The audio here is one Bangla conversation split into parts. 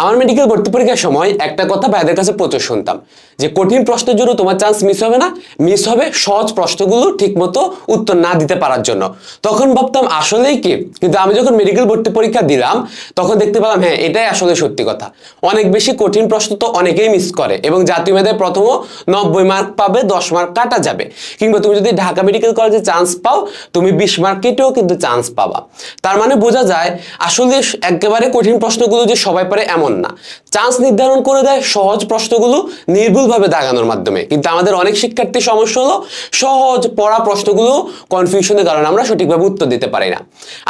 আমার মেডিকেল ভর্তি পরীক্ষার সময় একটা কথা ভাইদের কাছে প্রচুর শুনতাম যে কঠিন প্রশ্নের জন্য তোমার চান্স মিস হবে না মিস হবে সহজ প্রশ্নগুলো ঠিকমতো উত্তর না দিতে পারার জন্য তখন ভাবতাম আসলেই কি কিন্তু আমি যখন মেডিকেল ভর্তি পরীক্ষা দিলাম তখন দেখতে পেলাম হ্যাঁ এটাই আসলে সত্যি কথা অনেক বেশি কঠিন প্রশ্ন তো অনেকেই মিস করে এবং জাতীয় মেয়েদের প্রথমও নব্বই মার্ক পাবে দশ মার্ক কাটা যাবে কিংবা তুমি যদি ঢাকা মেডিকেল কলেজে চান্স পাও তুমি বিশ মার্ক কেটেও কিন্তু চান্স পাবা তার মানে বোঝা যায় আসলে একেবারে কঠিন প্রশ্নগুলো যে সবাই পারে এমন এমন না চান্স নির্ধারণ করে দেয় সহজ প্রশ্নগুলো নির্ভুলভাবে দাগানোর মাধ্যমে কিন্তু আমাদের অনেক শিক্ষার্থী সমস্যা হলো সহজ পড়া প্রশ্নগুলো কনফিউশনের কারণে আমরা সঠিকভাবে উত্তর দিতে পারি না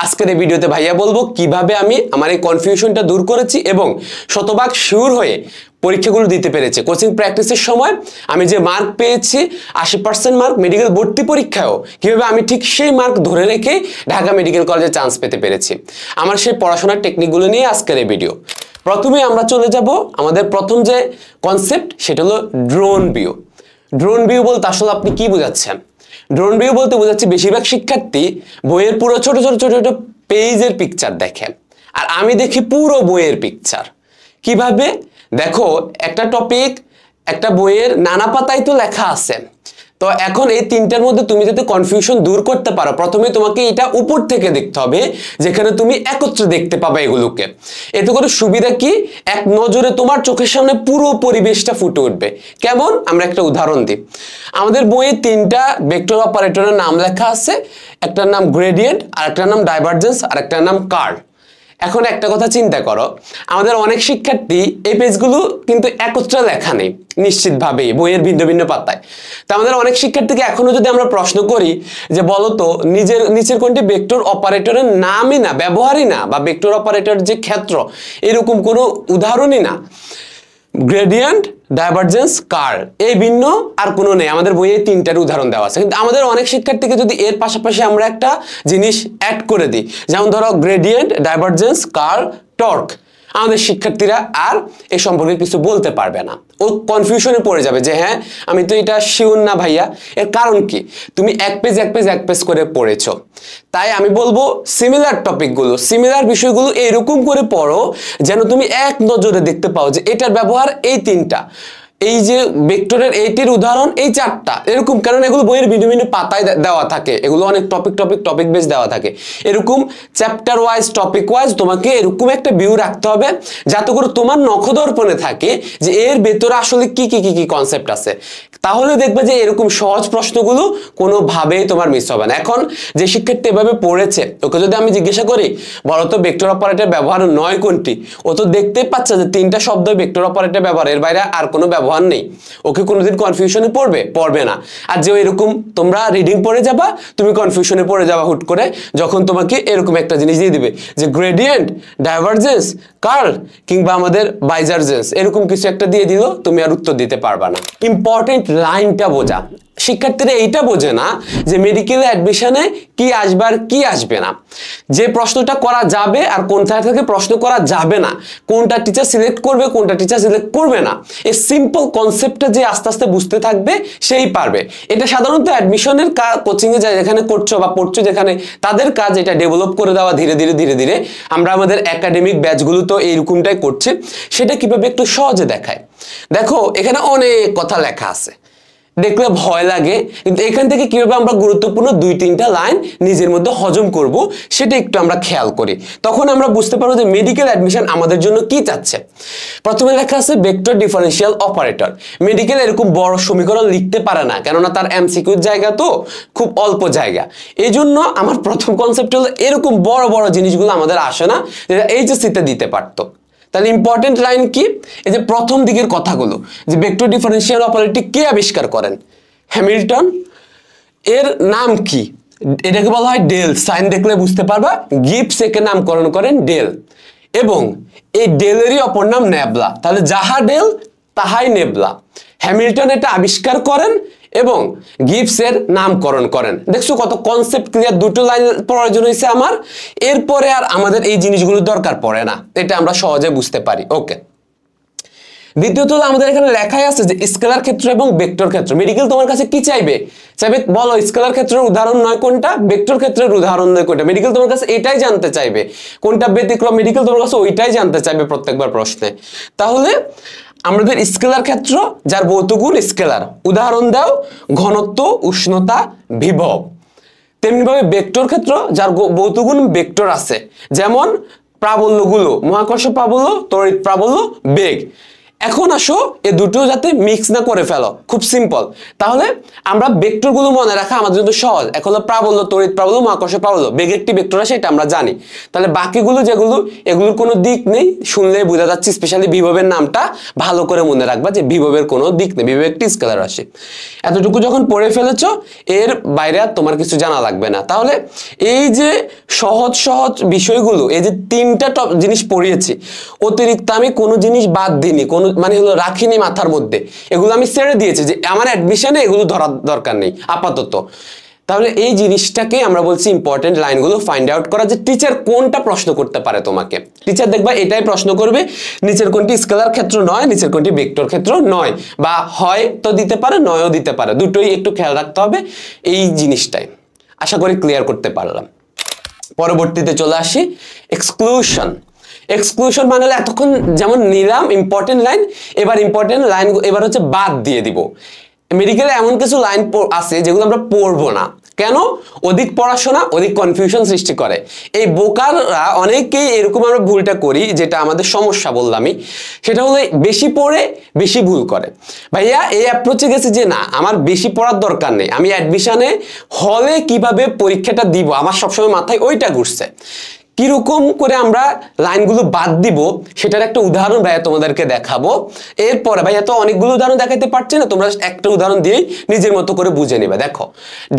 আজকের এই ভিডিওতে ভাইয়া বলবো কিভাবে আমি আমার এই কনফিউশনটা দূর করেছি এবং শতভাগ শিওর হয়ে পরীক্ষাগুলো দিতে পেরেছে কোচিং প্র্যাকটিসের সময় আমি যে মার্ক পেয়েছি আশি পার্সেন্ট মার্ক মেডিকেল ভর্তি পরীক্ষায়ও কীভাবে আমি ঠিক সেই মার্ক ধরে রেখে ঢাকা মেডিকেল কলেজে চান্স পেতে পেরেছি আমার সেই পড়াশোনার টেকনিকগুলো নিয়ে আজকের এই ভিডিও প্রথমে আমরা চলে যাব আমাদের প্রথম যে কনসেপ্ট সেটা হলো ড্রোন ভিউ ড্রোন ভিউ বলতে আসলে আপনি কি বোঝাচ্ছেন ড্রোন ভিউ বলতে বোঝাচ্ছে বেশিরভাগ শিক্ষার্থী বইয়ের পুরো ছোট ছোট ছোট ছোট পেজের পিকচার দেখে আর আমি দেখি পুরো বইয়ের পিকচার কিভাবে দেখো একটা টপিক একটা বইয়ের নানা পাতায় তো লেখা আছে তো এখন এই তিনটার মধ্যে তুমি যাতে কনফিউশন দূর করতে পারো প্রথমে তোমাকে এটা উপর থেকে দেখতে হবে যেখানে তুমি একত্রে দেখতে পাবে এগুলোকে এতে করে সুবিধা কি এক নজরে তোমার চোখের সামনে পুরো পরিবেশটা ফুটে উঠবে কেমন আমরা একটা উদাহরণ দিই আমাদের বইয়ে তিনটা ভেক্টর অপারেটরের নাম লেখা আছে একটার নাম গ্রেডিয়েন্ট আর একটার নাম ডাইভার্জেন্স আর একটার নাম কার্ড এখন একটা কথা চিন্তা করো আমাদের অনেক শিক্ষার্থী এই পেজগুলো কিন্তু একত্রে লেখা নেই নিশ্চিতভাবে বইয়ের ভিন্ন ভিন্ন পাতায় তা আমাদের অনেক শিক্ষার্থীকে এখনও যদি আমরা প্রশ্ন করি যে বলতো নিজের নিচের কোনটি বেক্টর অপারেটরের নামই না ব্যবহারই না বা বেক্টর অপারেটর যে ক্ষেত্র এরকম কোনো উদাহরণই না গ্রেডিয়েন্ট ডাইভারজেন্স কার এই ভিন্ন আর কোনো নেই আমাদের বইয়ে তিনটার উদাহরণ দেওয়া আছে কিন্তু আমাদের অনেক শিক্ষার্থীকে যদি এর পাশাপাশি আমরা একটা জিনিস অ্যাড করে দিই যেমন ধরো গ্রেডিয়েন্ট ডাইভারজেন্স কার টর্ক আমাদের শিক্ষার্থীরা আর এ সম্পর্কে কিছু বলতে পারবে না ও কনফিউশনে পড়ে যাবে যে হ্যাঁ আমি তো এটা শিউন না ভাইয়া এর কারণ কি তুমি এক পেজ এক পেজ এক পেজ করে পড়েছো তাই আমি বলবো সিমিলার টপিকগুলো সিমিলার বিষয়গুলো এরকম করে পড়ো যেন তুমি এক নজরে দেখতে পাও যে এটার ব্যবহার এই তিনটা এই যে ভেক্টরের এইটির উদাহরণ এই চারটা এরকম কারণ এগুলো বইয়ের ভিন্ন ভিন্ন পাতায় দেওয়া থাকে এগুলো অনেক টপিক টপিক টপিক বেস দেওয়া থাকে এরকম চ্যাপ্টার ওয়াইজ টপিক ওয়াইজ তোমাকে এরকম একটা ভিউ রাখতে হবে যাতে করে তোমার নখদর্পণে থাকে যে এর ভেতরে আসলে কি কি কি কি কনসেপ্ট আছে তাহলে দেখবে যে এরকম সহজ প্রশ্নগুলো কোনোভাবেই তোমার মিস হবে না এখন যে শিক্ষার্থী এভাবে পড়েছে ওকে যদি আমি জিজ্ঞাসা করি বলতো ভেক্টর অপারেটর ব্যবহার নয় কোনটি ও তো দেখতেই পাচ্ছে যে তিনটা শব্দ ভেক্টর অপারেটর ব্যবহার এর বাইরে আর কোনো ব্যবহার ব্যবহার নেই ওকে কোনোদিন কনফিউশনে পড়বে পড়বে না আর যে এরকম তোমরা রিডিং পড়ে যাবা তুমি কনফিউশনে পড়ে যাবা হুট করে যখন তোমাকে এরকম একটা জিনিস দিয়ে দিবে যে গ্রেডিয়েন্ট ডাইভারজেন্স কার্ল কিংবা আমাদের বাইজারজেন্স এরকম কিছু একটা দিয়ে দিল তুমি আর উত্তর দিতে পারবা না ইম্পর্টেন্ট লাইনটা বোঝা শিক্ষার্থীরা এইটা বোঝে না যে মেডিকেল অ্যাডমিশনে কি আসবে আর কি আসবে না যে প্রশ্নটা করা যাবে আর কোনটা থেকে প্রশ্ন করা যাবে না কোনটা টিচার সিলেক্ট করবে কোনটা টিচার সিলেক্ট করবে না এই সিম্পল কনসেপ্টটা যে আস্তে আস্তে বুঝতে থাকবে সেই পারবে এটা সাধারণত অ্যাডমিশনের কোচিংয়ে যা যেখানে করছো বা পড়ছো যেখানে তাদের কাজ এটা ডেভেলপ করে দেওয়া ধীরে ধীরে ধীরে ধীরে আমরা আমাদের একাডেমিক ব্যাচগুলো তো এইরকমটাই করছে সেটা কিভাবে একটু সহজে দেখায় দেখো এখানে অনেক কথা লেখা আছে দেখলে ভয় লাগে কিন্তু এখান থেকে কীভাবে আমরা গুরুত্বপূর্ণ দুই তিনটা লাইন নিজের মধ্যে হজম করব সেটা একটু আমরা খেয়াল করি তখন আমরা বুঝতে পারবো যে মেডিকেল অ্যাডমিশন আমাদের জন্য কি চাচ্ছে প্রথমে লেখা আছে ভেক্টর ডিফারেন্সিয়াল অপারেটর মেডিকেল এরকম বড় সমীকরণ লিখতে পারে না কেননা তার এমসিকিউর জায়গা তো খুব অল্প জায়গা এই জন্য আমার প্রথম কনসেপ্ট হলো এরকম বড় বড় জিনিসগুলো আমাদের আসে না যেটা এইচএসসিতে দিতে পারতো তাহলে ইম্পর্টেন্ট লাইন কি এই যে প্রথম দিকের কথাগুলো যে ভেক্টর ডিফারেন্সিয়াল অপারেটি কে আবিষ্কার করেন হ্যামিল্টন এর নাম কি এটাকে বলা হয় ডেল সাইন দেখলে বুঝতে পারবা গিপস একে নামকরণ করেন ডেল এবং এই ডেলেরই অপর নাম নেবলা তাহলে যাহা ডেল তাহাই নেবলা হ্যামিল্টন এটা আবিষ্কার করেন এবং গিফটসের নামকরণ করেন দেখছো কত কনসেপ্ট ক্লিয়ার দুটো লাইন প্রয়োজন হয়েছে আমার এরপরে আর আমাদের এই জিনিসগুলো দরকার পড়ে না এটা আমরা সহজে বুঝতে পারি ওকে দ্বিতীয়ত আমাদের এখানে লেখাই আছে যে স্কেলার ক্ষেত্র এবং বেক্টর ক্ষেত্র মেডিকেল তোমার কাছে কি চাইবে চাইবে বলো স্কেলার ক্ষেত্রের উদাহরণ নয় কোনটা বেক্টর ক্ষেত্রের উদাহরণ নয় কোনটা মেডিকেল তোমার কাছে এটাই জানতে চাইবে কোনটা ব্যতিক্রম মেডিকেল তোমার কাছে ওইটাই জানতে চাইবে প্রত্যেকবার প্রশ্নে তাহলে আমাদের স্কেলার ক্ষেত্র যার ভৌতগুণ স্কেলার উদাহরণ দাও ঘনত্ব উষ্ণতা বিভব তেমনিভাবে বেক্টর ক্ষেত্র যার ভৌতগুণ বেক্টর আছে যেমন প্রাবল্যগুলো মহাকর্ষ প্রাবল্য তড়িৎ প্রাবল্য বেগ এখন আসো এ দুটো যাতে মিক্স না করে ফেলো খুব সিম্পল তাহলে আমরা ভেক্টরগুলো মনে রাখা আমাদের জন্য সহজ এখন হলো প্রাবল্য তড়িৎ প্রাবল্য মহাকর্ষ প্রাবল্য বেগেরটি ভেক্টর এটা আমরা জানি তাহলে বাকিগুলো যেগুলো এগুলোর কোনো দিক নেই শুনলে বোঝা যাচ্ছে স্পেশালি বিভবের নামটা ভালো করে মনে রাখবা যে বিভবের কোনো দিক নেই বিভব একটি স্কেলার রাশি এতটুকু যখন পড়ে ফেলেছ এর বাইরে আর তোমার কিছু জানা লাগবে না তাহলে এই যে সহজ সহজ বিষয়গুলো এই যে তিনটা জিনিস পড়িয়েছি অতিরিক্ত আমি কোনো জিনিস বাদ দিইনি কোনো মানে হলো রাখিনি মাথার মধ্যে এগুলো আমি ছেড়ে দিয়েছি যে আমার অ্যাডমিশনে এগুলো ধরার দরকার নেই আপাতত তাহলে এই জিনিসটাকে আমরা বলছি ইম্পর্টেন্ট লাইনগুলো ফাইন্ড আউট করা যে টিচার কোনটা প্রশ্ন করতে পারে তোমাকে টিচার দেখবা এটাই প্রশ্ন করবে নিচের কোনটি স্কেলার ক্ষেত্র নয় নিচের কোনটি ভেক্টর ক্ষেত্র নয় বা হয় তো দিতে পারে নয়ও দিতে পারে দুটোই একটু খেয়াল রাখতে হবে এই জিনিসটাই আশা করি ক্লিয়ার করতে পারলাম পরবর্তীতে চলে আসি এক্সক্লুশন এক্সক্লুশন মানে হলো এতক্ষণ যেমন নিলাম ইম্পর্টেন্ট লাইন এবার ইম্পর্টেন্ট লাইন এবার হচ্ছে বাদ দিয়ে দিব মেডিকেলে এমন কিছু লাইন আছে যেগুলো আমরা পড়বো না কেন অধিক পড়াশোনা অধিক কনফিউশন সৃষ্টি করে এই বোকাররা অনেকেই এরকম আমরা ভুলটা করি যেটা আমাদের সমস্যা বললামই সেটা হলো বেশি পড়ে বেশি ভুল করে ভাইয়া এই অ্যাপ্রোচে গেছে যে না আমার বেশি পড়ার দরকার নেই আমি অ্যাডমিশানে হলে কিভাবে পরীক্ষাটা দিব আমার সবসময় মাথায় ওইটা ঘুরছে কিরকম করে আমরা লাইনগুলো বাদ দিব সেটার একটা উদাহরণ ভাইয়া তোমাদেরকে দেখাবো এরপরে ভাইয়া তো অনেকগুলো উদাহরণ দেখাতে পারছে না তোমরা একটা উদাহরণ দিয়েই নিজের মতো করে বুঝে নেবে দেখো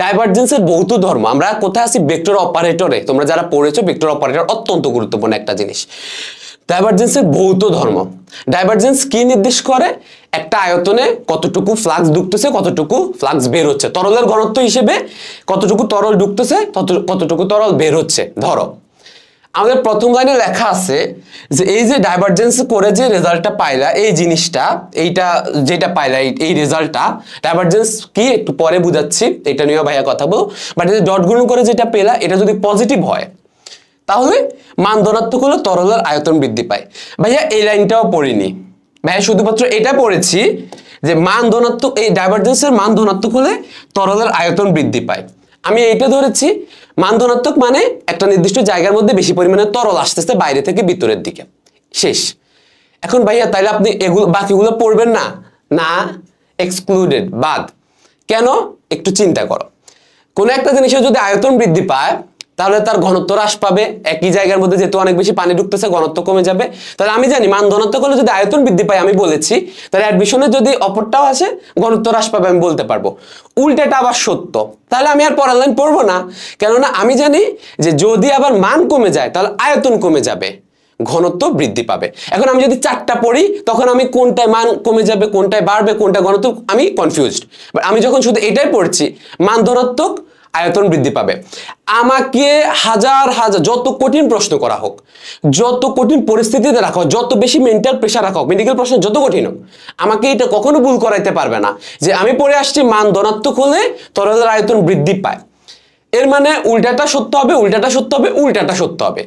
ডাইভার্জেন্সের বহুত ধর্ম আমরা কোথায় আছি ভেক্টর অপারেটরে তোমরা যারা পড়েছো ভেক্টর অপারেটর অত্যন্ত গুরুত্বপূর্ণ একটা জিনিস ডাইভার্জেন্সের ভৌত ধর্ম ডাইভার্জেন্স কি নির্দেশ করে একটা আয়তনে কতটুকু ফ্লাক্স ঢুকতেছে কতটুকু ফ্লাক্স বের হচ্ছে তরলের ঘনত্ব হিসেবে কতটুকু তরল ঢুকতেছে কতটুকু তরল বের হচ্ছে ধরো আমাদের প্রথম লাইনে লেখা আছে যে এই যে ডাইভারজেন্স করে যে রেজাল্টটা পাইলা এই জিনিসটা এইটা যেটা পাইলা এই রেজাল্টটা ডাইভারজেন্স কি একটু পরে বুঝাচ্ছি এটা নিয়েও ভাইয়া কথা বলো বাট এই ডট গুণ করে যেটা পেলা এটা যদি পজিটিভ হয় তাহলে মান ধনাত্মক হলে তরলের আয়তন বৃদ্ধি পায় ভাইয়া এই লাইনটাও পড়িনি ভাইয়া শুধুমাত্র এটা পড়েছি যে মান ধনাত্মক এই ডাইভারজেন্সের মান ধনাত্মক হলে তরলের আয়তন বৃদ্ধি পায় আমি এইটা ধরেছি মানদনাত্মক মানে একটা নির্দিষ্ট জায়গার মধ্যে বেশি পরিমাণে তরল আসতেছে বাইরে থেকে ভিতরের দিকে শেষ এখন ভাইয়া তাইলে আপনি এগুলো বাকিগুলো পড়বেন না না এক্সক্লুডেড বাদ কেন একটু চিন্তা করো কোন একটা জিনিসের যদি আয়তন বৃদ্ধি পায় তাহলে তার ঘনত্ব হ্রাস পাবে একই জায়গার মধ্যে যেহেতু অনেক বেশি পানি ঢুকতেছে ঘনত্ব কমে যাবে তাহলে আমি জানি মান ঘনত্ব করলে যদি আয়তন বৃদ্ধি পায় আমি বলেছি তাহলে অ্যাডমিশনে যদি অপরটাও আসে ঘনত্ব হ্রাস পাবে আমি বলতে পারবো উল্টেটা আবার সত্য তাহলে আমি আর পরের লাইন পড়বো না কেননা আমি জানি যে যদি আবার মান কমে যায় তাহলে আয়তন কমে যাবে ঘনত্ব বৃদ্ধি পাবে এখন আমি যদি চারটা পড়ি তখন আমি কোনটায় মান কমে যাবে কোনটায় বাড়বে কোনটা ঘনত্ব আমি কনফিউজড আমি যখন শুধু এটাই পড়ছি মান ধনাত্মক আয়তন বৃদ্ধি পাবে আমাকে হাজার হাজার যত কঠিন প্রশ্ন করা হোক যত কঠিন পরিস্থিতিতে রাখা হোক যত বেশি মেন্টাল প্রেশার রাখা হোক মেডিকেল প্রশ্ন যত কঠিন হোক আমাকে এটা কখনো ভুল করাইতে পারবে না যে আমি পড়ে আসছি মান ধনাত্মক হলে তরলের আয়তন বৃদ্ধি পায় এর মানে উল্টাটা সত্য হবে উল্টাটা সত্য হবে উল্টাটা সত্য হবে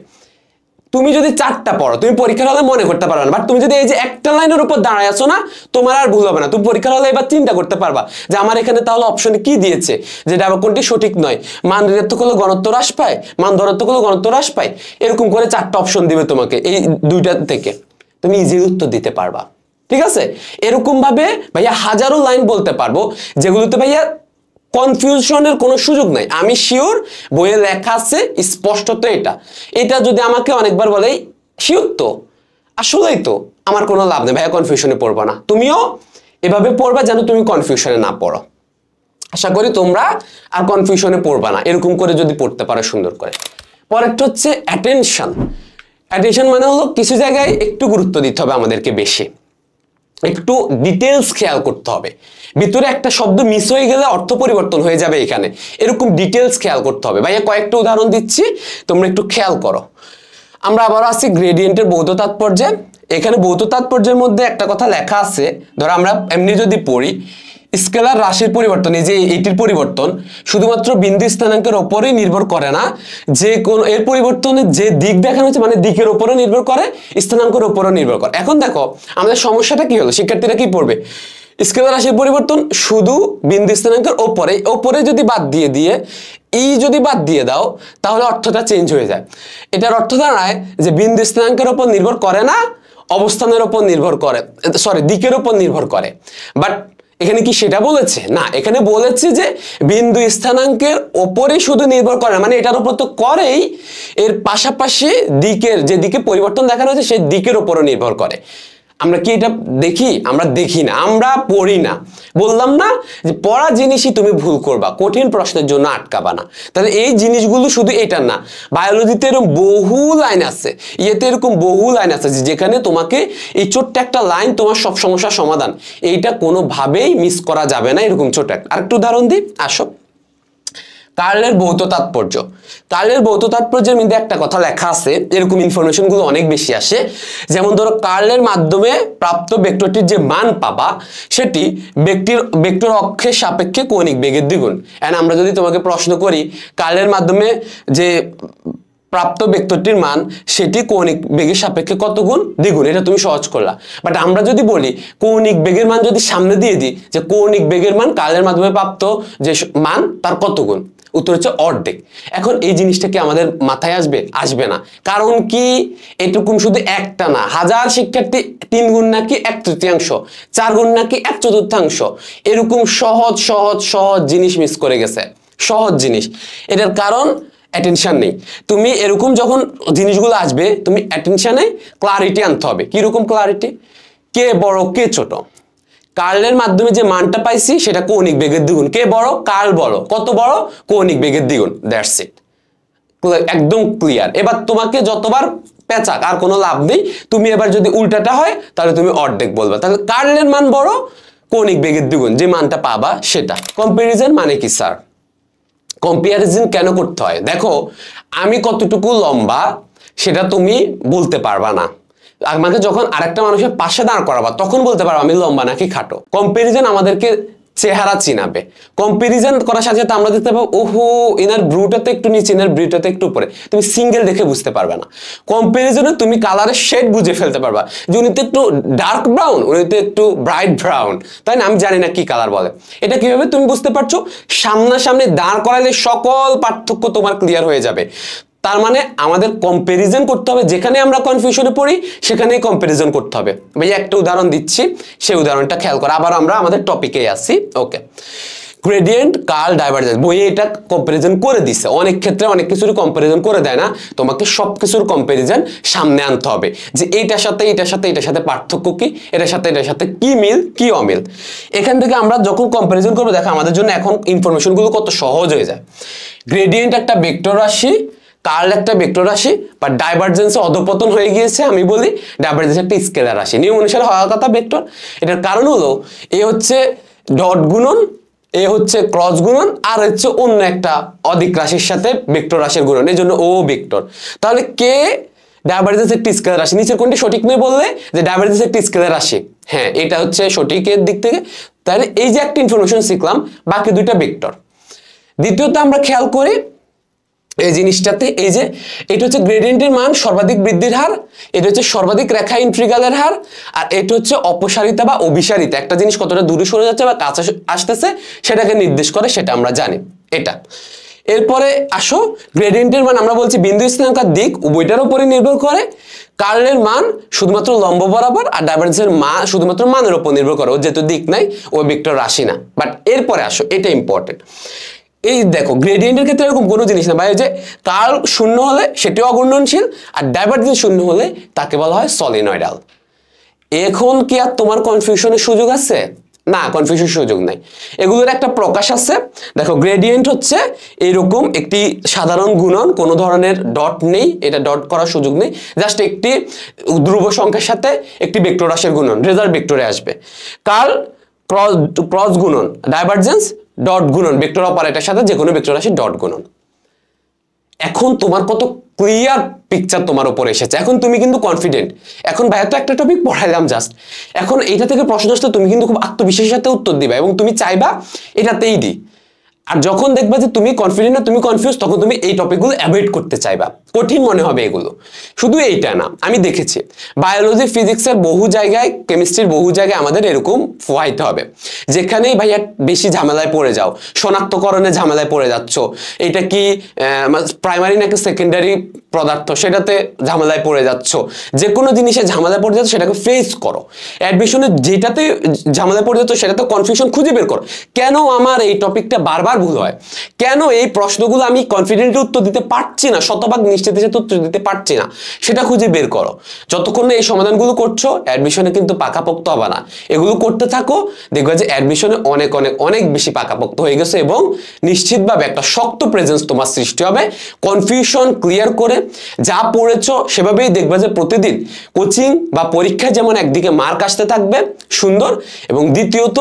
তুমি যদি চারটা পড়ো তুমি পরীক্ষার হলে মনে করতে পারবে না বাট তুমি যদি এই যে একটা লাইনের উপর দাঁড়ায় আসো না তোমার আর ভুল হবে না তুমি পরীক্ষার হলে এবার চিন্তা করতে পারবা যে আমার এখানে তাহলে অপশনে কি দিয়েছে যেটা আবার কোনটি সঠিক নয় মান ঋণাত্মক গণত্ব হ্রাস পায় মান ধনাত্মক গণত্ব হ্রাস পায় এরকম করে চারটা অপশন দিবে তোমাকে এই দুইটা থেকে তুমি ইজি উত্তর দিতে পারবা ঠিক আছে এরকম ভাবে ভাইয়া হাজারো লাইন বলতে পারবো যেগুলোতে ভাইয়া কনফিউশনের কোনো সুযোগ নাই আমি শিওর বইয়ে লেখা আছে স্পষ্টত এটা এটা যদি আমাকে অনেকবার বলে শিওর তো আসলেই তো আমার কোনো লাভ নেই ভাইয়া কনফিউশনে পড়বা না তুমিও এভাবে পড়বা যেন তুমি কনফিউশনে না পড়ো আশা করি তোমরা আর কনফিউশনে পড়বা না এরকম করে যদি পড়তে পারো সুন্দর করে পরেরটা হচ্ছে অ্যাটেনশন অ্যাটেনশন মানে হলো কিছু জায়গায় একটু গুরুত্ব দিতে হবে আমাদেরকে বেশি একটু ডিটেলস খেয়াল করতে হবে ভিতরে একটা শব্দ মিস হয়ে গেলে অর্থ পরিবর্তন হয়ে যাবে এখানে এরকম ডিটেলস খেয়াল করতে হবে ভাইয়া কয়েকটা উদাহরণ দিচ্ছি তোমরা একটু খেয়াল করো আমরা আবার আসি গ্রেডিয়েন্টের বৌদ্ধ তাৎপর্যে এখানে বৌদ্ধ তাৎপর্যের মধ্যে একটা কথা লেখা আছে ধরো আমরা এমনি যদি পড়ি স্কেলার রাশির পরিবর্তন এই যে এটির পরিবর্তন শুধুমাত্র বিন্দু স্থানাঙ্কের ওপরেই নির্ভর করে না যে কোন এর পরিবর্তনে যে দিক দেখানো হচ্ছে মানে দিকের ওপরও নির্ভর করে স্থানাঙ্কের ওপরও নির্ভর করে এখন দেখো আমাদের সমস্যাটা কি হলো শিক্ষার্থীরা কি পড়বে স্কেলার রাশির পরিবর্তন শুধু বিন্দু স্থানাঙ্কের ওপরে ওপরে যদি বাদ দিয়ে দিয়ে এই যদি বাদ দিয়ে দাও তাহলে অর্থটা চেঞ্জ হয়ে যায় এটার অর্থ দাঁড়ায় যে বিন্দু স্থানাঙ্কের ওপর নির্ভর করে না অবস্থানের ওপর নির্ভর করে সরি দিকের ওপর নির্ভর করে বাট এখানে কি সেটা বলেছে না এখানে বলেছে যে বিন্দু স্থানাঙ্কের ওপরে শুধু নির্ভর করে মানে এটার উপর তো করেই এর পাশাপাশি দিকের যে দিকে পরিবর্তন দেখানো হয়েছে সেই দিকের উপরও নির্ভর করে আমরা কি এটা দেখি আমরা দেখি না আমরা পড়ি না বললাম না যে পড়া জিনিসই তুমি ভুল করবা কঠিন প্রশ্নের জন্য আটকাবা না তাহলে এই জিনিসগুলো শুধু এটা না বায়োলজিতে এরকম বহু লাইন আছে ইয়েতে এরকম বহু লাইন আছে যেখানে তোমাকে এই ছোট্ট একটা লাইন তোমার সব সমস্যার সমাধান এইটা কোনোভাবেই মিস করা যাবে না এরকম ছোট একটা আরেকটু উদাহরণ দিই আসো কার্লের ভৌত তাৎপর্য কার্লের ভৌত তাৎপর্যের মধ্যে একটা কথা লেখা আছে এরকম ইনফরমেশনগুলো অনেক বেশি আসে যেমন ধরো কার্লের মাধ্যমে প্রাপ্ত ভেক্টরটির যে মান পাবা সেটি ব্যক্তির ভেক্টর অক্ষের সাপেক্ষে কৌণিক বেগের দ্বিগুণ অ্যান্ড আমরা যদি তোমাকে প্রশ্ন করি কার্লের মাধ্যমে যে প্রাপ্ত ভেক্টরটির মান সেটি কৌণিক বেগের সাপেক্ষে কত গুণ দ্বিগুণ এটা তুমি সহজ করলা বাট আমরা যদি বলি কৌণিক বেগের মান যদি সামনে দিয়ে দিই যে কৌণিক বেগের মান কালের মাধ্যমে প্রাপ্ত যে মান তার কত গুণ উত্তর হচ্ছে অর্ধেক এখন এই জিনিসটাকে আমাদের মাথায় আসবে আসবে না কারণ কি এটুকুন শুধু একটা না হাজার শিক্ষার্থী তিন গুণ নাকি এক তৃতীয়াংশ চার গুণ নাকি এক চতুর্থাংশ এরকম সহজ সহজ সহজ জিনিস মিস করে গেছে সহজ জিনিস এটার কারণ অ্যাটেনশান নেই তুমি এরকম যখন জিনিসগুলো আসবে তুমি অ্যাটেনশানে ক্লারিটি আনতে হবে কীরকম ক্লারিটি কে বড় কে ছোট কার্লের মাধ্যমে যে মানটা পাইছি সেটা কৌণিক বেগের দ্বিগুণ কে বড় কার্ল বড় কত বড় কৌণিক বেগের দ্বিগুণ দ্যাটস ইট একদম ক্লিয়ার এবার তোমাকে যতবার পেঁচাক আর কোনো লাভ নেই তুমি এবার যদি উল্টাটা হয় তাহলে তুমি অর্ধেক বলবা তাহলে কার্লের মান বড় কৌণিক বেগের দ্বিগুণ যে মানটা পাবা সেটা কম্প্যারিজন মানে কি স্যার কম্প্যারিজন কেন করতে হয় দেখো আমি কতটুকু লম্বা সেটা তুমি বলতে পারবা না আমাকে যখন আরেকটা মানুষের পাশে দাঁড় করাবা তখন বলতে পারবো আমি লম্বা নাকি খাটো কম্পেরিজন আমাদেরকে চেহারা চিনাবে কম্পেরিজন করার সাথে সাথে আমরা দেখতে পাবো ওহো এনার ব্রুটাতে একটু নিচে এনার ব্রুটাতে একটু উপরে তুমি সিঙ্গেল দেখে বুঝতে পারবে না কম্পেরিজনে তুমি কালারের শেড বুঝে ফেলতে পারবা যে উনি তো একটু ডার্ক ব্রাউন উনি তো একটু ব্রাইট ব্রাউন তাই না আমি জানি না কি কালার বলে এটা কিভাবে তুমি বুঝতে পারছো সামনাসামনি দাঁড় করালে সকল পার্থক্য তোমার ক্লিয়ার হয়ে যাবে তার মানে আমাদের কম্প্যারিজন করতে হবে যেখানে আমরা কনফিউশনে পড়ি সেখানেই কম্প্যারিজন করতে হবে ভাই একটা উদাহরণ দিচ্ছি সেই উদাহরণটা খেয়াল করো আবার আমরা আমাদের টপিকে আসি ওকে গ্রেডিয়েন্ট কার্ল ডাইভার্জেন্স বইয়ে এটা কম্পারিজন করে দিছে অনেক ক্ষেত্রে অনেক কিছুর কম্পারিজন করে দেয় না তোমাকে সব কিছুর কম্পারিজন সামনে আনতে হবে যে এইটার সাথে এটার সাথে এটার সাথে পার্থক্য কি এটার সাথে এটার সাথে কি মিল কি অমিল এখান থেকে আমরা যখন কম্পারিজন করবো দেখো আমাদের জন্য এখন ইনফরমেশনগুলো কত সহজ হয়ে যায় গ্রেডিয়েন্ট একটা ভেক্টর রাশি কার্ল একটা ভেক্টর রাশি বা ডাইভার্জেন্সে অধপতন হয়ে গিয়েছে আমি বলি ডাইভার্জেন্স একটা স্কেলার রাশি নিয়ম অনুসারে হওয়ার কথা ভেক্টর এটার কারণ হলো এ হচ্ছে ডট গুণন এ হচ্ছে ক্রস গুণন আর হচ্ছে অন্য একটা অধিক রাশির সাথে ভেক্টর রাশির গুণন এই জন্য ও ভেক্টর তাহলে কে ডাইভার্জেন্স একটি স্কেলার রাশি নিচের কোনটি সঠিক নয় বললে যে ডাইভার্জেন্স একটি স্কেলার রাশি হ্যাঁ এটা হচ্ছে সঠিকের দিক থেকে তাহলে এই যে একটা ইনফরমেশন শিখলাম বাকি দুইটা ভেক্টর দ্বিতীয়ত আমরা খেয়াল করি এই জিনিসটাতে এই যে এটা হচ্ছে গ্রেডিয়েন্টের মান সর্বাধিক বৃদ্ধির হার এটা হচ্ছে সর্বাধিক রেখা ইন্ট্রিগালের হার আর এটা হচ্ছে অপসারিতা বা অবিসারিতা একটা জিনিস কতটা দূরে সরে যাচ্ছে বা কাছে আসতেছে সেটাকে নির্দেশ করে সেটা আমরা জানি এটা এরপরে আসো গ্রেডিয়েন্টের মান আমরা বলছি বিন্দু স্থানাঙ্কার দিক উভয়টার উপরে নির্ভর করে কার্লের মান শুধুমাত্র লম্ব বরাবর আর ডাইভার্জের মান শুধুমাত্র মানের উপর নির্ভর করে ও যেহেতু দিক নাই ও বিক্টর রাশি না বাট এরপরে আসো এটা ইম্পর্টেন্ট এই দেখো গ্রেডিয়েন্টের ক্ষেত্রে এরকম কোনো জিনিস না মানে যে কার্ল শূন্য হলে সেটিও অগুণনশীল আর ডাইভার্জেন্স শূন্য হলে তাকে বলা হয় সলিনয়ডাল এখন কি আর তোমার কনফিউশনের সুযোগ আছে না কনফিউশন সুযোগ নাই এগুলোর একটা প্রকাশ আছে দেখো গ্রেডিয়েন্ট হচ্ছে এরকম একটি সাধারণ গুণন কোনো ধরনের ডট নেই এটা ডট করার সুযোগ নেই জাস্ট একটি ধ্রুব সংখ্যার সাথে একটি ভেক্টর রাশের গুণন রেজাল্ট ভেক্টরে আসবে কার ক্রস ক্রস গুণন ডাইভার্জেন্স ডট গুণন ভেক্টর অপারেটার সাথে যে কোনো ভেক্টর রাশি ডট গুণন এখন তোমার কত ক্লিয়ার পিকচার তোমার উপর এসেছে এখন তুমি কিন্তু কনফিডেন্ট এখন ভাই তো একটা টপিক পড়াইলাম জাস্ট এখন এইটা থেকে প্রশ্ন আসলে তুমি কিন্তু খুব আত্মবিশ্বাসের সাথে উত্তর দিবা এবং তুমি চাইবা এটাতেই দিই আর যখন দেখবা যে তুমি কনফিডেন্ট না তুমি কনফিউজ তখন তুমি এই টপিকগুলো অ্যাভয়েড করতে চাইবা কঠিন মনে হবে এগুলো শুধু এইটা না আমি দেখেছি বায়োলজি ফিজিক্সের বহু জায়গায় কেমিস্ট্রির বহু জায়গায় আমাদের এরকম ফোয়াইতে হবে যেখানেই ভাইয়া বেশি ঝামেলায় পড়ে যাও শনাক্তকরণে ঝামেলায় পড়ে যাচ্ছ এটা কি প্রাইমারি মানে নাকি সেকেন্ডারি পদার্থ সেটাতে ঝামেলায় পড়ে যাচ্ছ যে কোনো জিনিসে ঝামেলায় পড়ে যাচ্ছ সেটাকে ফেস করো অ্যাডমিশনে যেটাতে ঝামেলায় পড়ে যাচ্ছ সেটাতে কনফিউশন খুঁজে বের করো কেন আমার এই টপিকটা বারবার ভুল হয় কেন এই প্রশ্নগুলো আমি কনফিডেন্টলি উত্তর দিতে পারছি না শতভাগ জিনিসটাতে সে তথ্য দিতে পারছি না সেটা খুঁজে বের করো যতক্ষণ না এই সমাধানগুলো করছো অ্যাডমিশনে কিন্তু পাকাপোক্ত হবে না এগুলো করতে থাকো দেখবে যে অ্যাডমিশনে অনেক অনেক অনেক বেশি পাকাপোক্ত হয়ে গেছে এবং নিশ্চিতভাবে একটা শক্ত প্রেজেন্স তোমার সৃষ্টি হবে কনফিউশন ক্লিয়ার করে যা পড়েছ সেভাবেই দেখবে যে প্রতিদিন কোচিং বা পরীক্ষায় যেমন একদিকে মার্ক আসতে থাকবে সুন্দর এবং দ্বিতীয়ত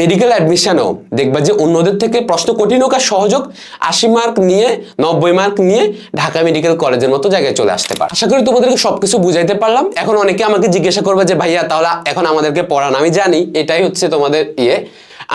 মেডিকেল অ্যাডমিশানেও দেখবা যে অন্যদের থেকে প্রশ্ন কঠিন হোক আর সহযোগ আশি মার্ক নিয়ে নব্বই মার্ক নিয়ে ঢাকা মেডিকেল কলেজের মতো জায়গায় চলে আসতে পারে আশা করি তোমাদেরকে সব কিছু বুঝাইতে পারলাম এখন অনেকে আমাকে জিজ্ঞাসা করবে যে ভাইয়া তাহলে এখন আমাদেরকে পড়ান আমি জানি এটাই হচ্ছে তোমাদের ইয়ে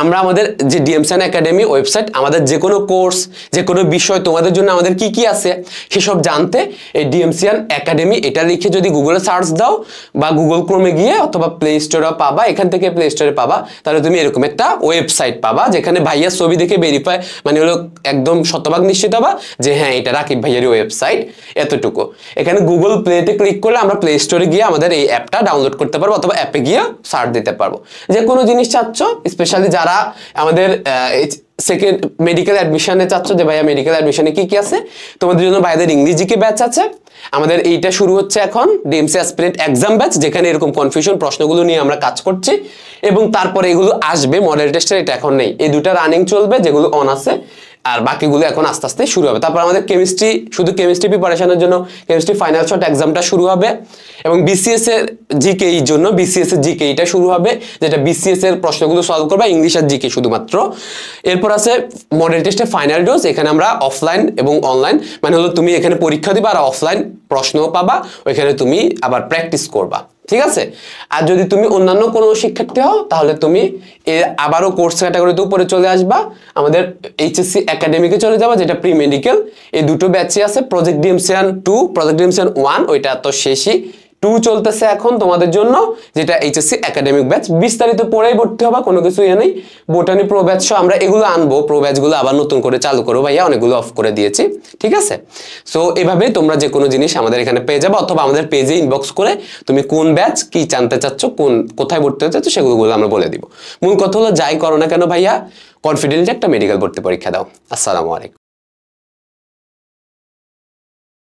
আমরা আমাদের যে ডিএমসান একাডেমি ওয়েবসাইট আমাদের যে কোনো কোর্স যে কোনো বিষয় তোমাদের জন্য আমাদের কি কি আছে সেসব জানতে এই ডিএমসিয়ান একাডেমি এটা লিখে যদি গুগলে সার্চ দাও বা গুগল ক্রোমে গিয়ে অথবা প্লে স্টোরে পাবা এখান থেকে প্লে স্টোরে পাবা তাহলে তুমি এরকম একটা ওয়েবসাইট পাবা যেখানে ভাইয়ার ছবি দেখে ভেরিফাই মানে হলো একদম শতভাগ নিশ্চিত হবা যে হ্যাঁ এটা রাকিব ভাইয়ারই ওয়েবসাইট এতটুকু এখানে গুগল প্লেতে ক্লিক করলে আমরা প্লে স্টোরে গিয়ে আমাদের এই অ্যাপটা ডাউনলোড করতে পারবো অথবা অ্যাপে গিয়ে সার্চ দিতে পারবো যে কোনো জিনিস চাচ্ছ স্পেশালি যা যারা আমাদের সেকেন্ড মেডিকেল অ্যাডমিশনে চাচ্ছ যে ভাইয়া মেডিকেল অ্যাডমিশনে কি কি আছে তোমাদের জন্য ভাইয়াদের ইংরেজি কি ব্যাচ আছে আমাদের এইটা শুরু হচ্ছে এখন ডিএমসি অ্যাসপিরেন্ট এক্সাম ব্যাচ যেখানে এরকম কনফিউশন প্রশ্নগুলো নিয়ে আমরা কাজ করছি এবং তারপরে এগুলো আসবে মডেল টেস্টের এটা এখন নেই এই দুটা রানিং চলবে যেগুলো অন আছে আর বাকিগুলো এখন আস্তে আস্তে শুরু হবে তারপর আমাদের কেমিস্ট্রি শুধু কেমিস্ট্রি প্রিপারেশনের জন্য কেমিস্ট্রি ফাইনাল শর্ট এক্সামটা শুরু হবে এবং বিসিএস এর e জিকে এর জন্য বিসিএস এর e জিকে এটা শুরু হবে যেটা বিসিএস এর প্রশ্নগুলো সলভ করবে ইংলিশ আর জিকে e শুধুমাত্র এরপর আছে মডেল টেস্টে ফাইনাল ডোজ এখানে আমরা অফলাইন এবং অনলাইন মানে হলো তুমি এখানে পরীক্ষা দিবা আর অফলাইন প্রশ্ন পাবা ওইখানে তুমি আবার প্র্যাকটিস করবা ঠিক আছে আর যদি তুমি অন্যান্য কোনো শিক্ষার্থী হও তাহলে তুমি আবারও কোর্স ক্যাটাগরিতে উপরে চলে আসবা আমাদের এইচএসসি একাডেমিকে চলে যাবা যেটা প্রি মেডিকেল এই দুটো ব্যাচে আছে প্রজেক্ট ডিএমসিয়ান টু প্রজেক্ট ডিএমসিয়ান ওয়ান ওইটা তো শেষই টু চলতেছে এখন তোমাদের জন্য যেটা এইচএসসি একাডেমিক ব্যাচ বিস্তারিত পড়েই ভর্তি হবা কোনো কিছু ইয়ে নেই বোটানি প্রো ব্যাচ সহ আমরা এগুলো আনবো প্রো ব্যাচগুলো আবার নতুন করে চালু করো ভাইয়া অনেকগুলো অফ করে দিয়েছি ঠিক আছে সো এভাবে তোমরা যে কোনো জিনিস আমাদের এখানে পেয়ে যাবে অথবা আমাদের পেজে ইনবক্স করে তুমি কোন ব্যাচ কি জানতে চাচ্ছ কোন কোথায় ভর্তি হতে চাচ্ছ সেগুলোগুলো আমরা বলে দিব মূল কথা হলো যাই করো না কেন ভাইয়া কনফিডেন্ট একটা মেডিকেল ভর্তি পরীক্ষা দাও আসসালামু আলাইকুম